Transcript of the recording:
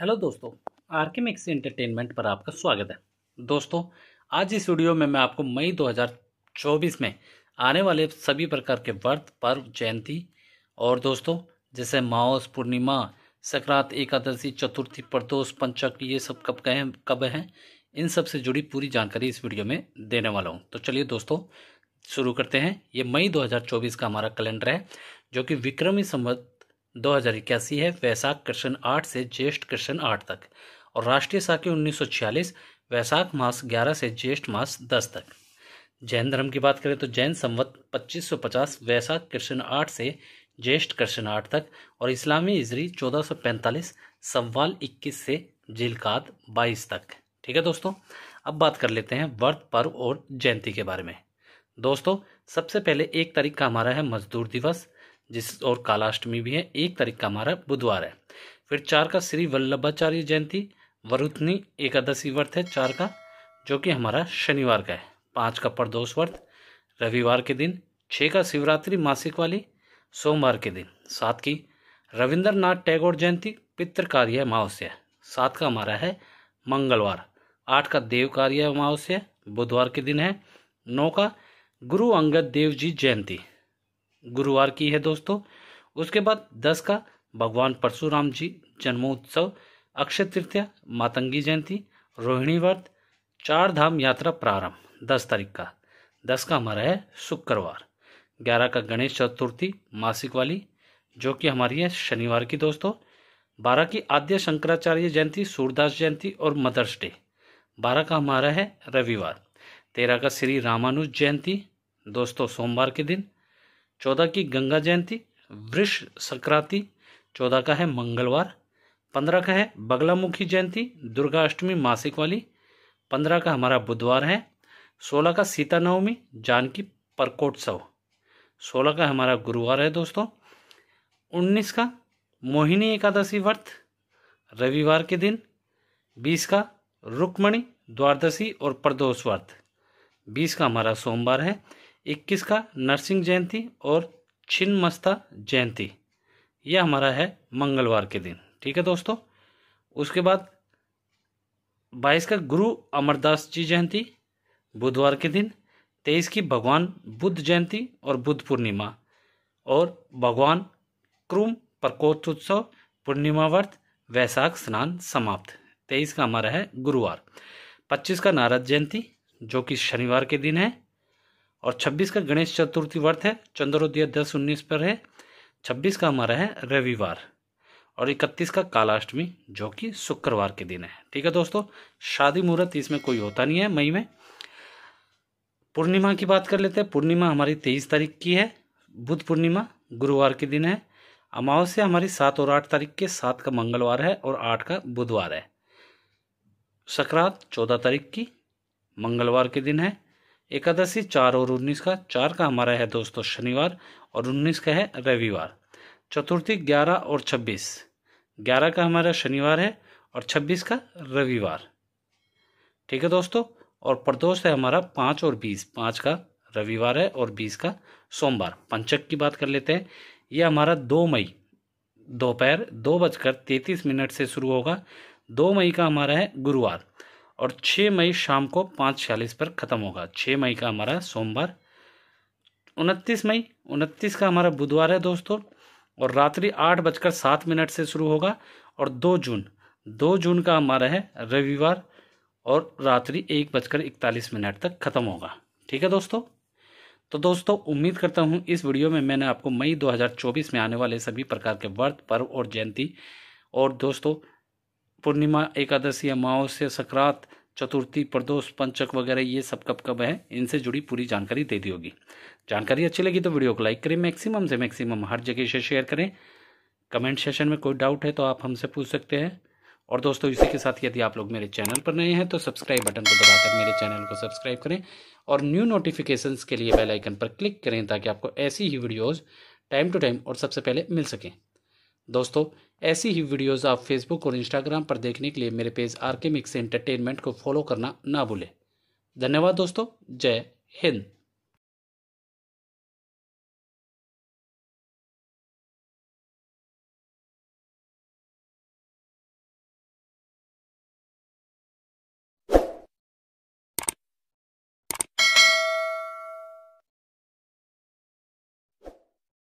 hello दोस्तों are K mix entertainment पर आपका स्वागत है दोस्तों आज इस वीडियो में मैं आपको मई 2024 में आने वाले सभी प्रकार के व्रत पर्व जयंती और दोस्तों जैसे माओस पूर्णिमा संक्रांत एकादशी चतुर्थी प्रदोष पंचक ये सब कब कहें कब हैं इन सब से जुड़ी पूरी जानकारी इस वीडियो में देने वाला हूँ तो चलिए दोस्तों शुरू करते हैं ये मई 2024 का हमारा कैलेंडर है जो कि विक्रमी संवत दो हजार इक्यासी है वैशाख कृष्ण आठ से ज्येष्ठ कृष्ण आठ तक और राष्ट्रीय साकी उन्नीस सौ छियालीस वैशाख मास ग्यारह से ज्येष्ठ मास दस तक जैन धर्म की बात करें तो जैन संवत पच्चीस सौ पचास वैशाख कृष्ण आठ से ज्येष्ठ कृष्ण आठ तक और इस्लामी इजरी चौदह सौ पैंतालीस सवाल इक्कीस से जिलकात बाईस तक ठीक है दोस्तों अब बात कर लेते हैं व्रत पर्व और जयंती के बारे में दोस्तों सबसे पहले एक तारीख का हमारा है मजदूर दिवस जिस और कालाष्टमी भी है एक तारीख का हमारा बुधवार है फिर चार का श्री वल्लभाचार्य जयंती वरुथनी एकादशी व्रत है चार का जो कि हमारा शनिवार का है पाँच का प्रदोष व्रत रविवार के दिन छः का शिवरात्रि मासिक वाली सोमवार के दिन सात की रविंद्रनाथ टैगोर जयंती पितृकार्य अमावस्या सात का हमारा है मंगलवार आठ का देव कार्य अमावस्या बुधवार के दिन है नौ का गुरु अंगद देव जी जयंती गुरुवार की है दोस्तों उसके बाद दस का भगवान परशुराम जी जन्मोत्सव अक्षय तृतीया मातंगी जयंती रोहिणी व्रत चार धाम यात्रा प्रारंभ दस तारीख का दस का हमारा है शुक्रवार ग्यारह का गणेश चतुर्थी मासिक वाली जो कि हमारी है शनिवार की दोस्तों बारह की आद्य शंकराचार्य जयंती सूरदास जयंती और मदर्स डे बारह का हमारा है रविवार तेरह का श्री रामानुज जयंती दोस्तों सोमवार के दिन चौदह की गंगा जयंती वृक्ष संक्रांति चौदह का है मंगलवार पंद्रह का है बगलामुखी जयंती दुर्गा अष्टमी मासिक वाली पंद्रह का हमारा बुधवार है सोलह का सीता नवमी जानकी परकोटसव सोलह का हमारा गुरुवार है दोस्तों उन्नीस का मोहिनी एकादशी व्रत रविवार के दिन बीस का रुक्मणी द्वारदशी और प्रदोष व्रत बीस का हमारा सोमवार है इक्कीस का नरसिंह जयंती और छिन्न मस्ता जयंती यह हमारा है मंगलवार के दिन ठीक है दोस्तों उसके बाद बाईस का गुरु अमरदास जी जयंती बुधवार के दिन तेईस की भगवान बुद्ध जयंती और बुद्ध पूर्णिमा और भगवान क्रूम प्रकोत्सव पूर्णिमा व्रत वैशाख स्नान समाप्त तेईस का हमारा है गुरुवार पच्चीस का नारद जयंती जो कि शनिवार के दिन है और 26 का गणेश चतुर्थी व्रत है चंद्रोदय दस उन्नीस पर है 26 का हमारा है रविवार और 31 का कालाष्टमी जो कि शुक्रवार के दिन है ठीक है दोस्तों शादी मुहूर्त इसमें कोई होता नहीं है मई में पूर्णिमा की बात कर लेते हैं पूर्णिमा हमारी तेईस तारीख की है बुध पूर्णिमा गुरुवार के दिन है अमावस्या हमारी सात और आठ तारीख के सात का मंगलवार है और आठ का बुधवार है सक्रांत चौदह तारीख की मंगलवार के दिन है एकादशी चार और उन्नीस का चार का हमारा है दोस्तों शनिवार और उन्नीस का है रविवार चतुर्थी ग्यारह और छब्बीस ग्यारह का हमारा शनिवार है और छब्बीस का रविवार ठीक है दोस्तों और प्रदोष है हमारा पाँच और बीस पाँच का रविवार है और बीस का सोमवार पंचक की बात कर लेते हैं ये हमारा दो मई दोपहर दो, दो बजकर तैतीस मिनट से शुरू होगा दो मई का हमारा है गुरुवार और 6 मई शाम को पाँच छियालीस पर ख़त्म होगा 6 मई का हमारा सोमवार 29 मई 29 का हमारा बुधवार है दोस्तों और रात्रि आठ बजकर सात मिनट से शुरू होगा और 2 जून 2 जून का हमारा है रविवार और रात्रि एक बजकर इकतालीस मिनट तक ख़त्म होगा ठीक है दोस्तों तो दोस्तों उम्मीद करता हूँ इस वीडियो में मैंने आपको मई 2024 में आने वाले सभी प्रकार के व्रत पर्व और जयंती और दोस्तों पूर्णिमा एकादशी अमावस्या सक्रांत चतुर्थी प्रदोष पंचक वगैरह ये सब कब कब है इनसे जुड़ी पूरी जानकारी दे दी होगी जानकारी अच्छी लगी तो वीडियो को लाइक करें मैक्सिमम से मैक्सिमम हर जगह से शेयर करें कमेंट सेशन में कोई डाउट है तो आप हमसे पूछ सकते हैं और दोस्तों इसी के साथ यदि आप लोग मेरे चैनल पर नए हैं तो सब्सक्राइब बटन को दबाकर मेरे चैनल को सब्सक्राइब करें और न्यू नोटिफिकेशंस के लिए बेल आइकन पर क्लिक करें ताकि आपको ऐसी ही वीडियोस टाइम टू टाइम और सबसे पहले मिल सकें दोस्तों ऐसी ही वीडियोस आप फेसबुक और इंस्टाग्राम पर देखने के लिए मेरे page R K mix entertainment को फॉलो करना ना भूलें धन्यवाद दोस्तों जय हिंद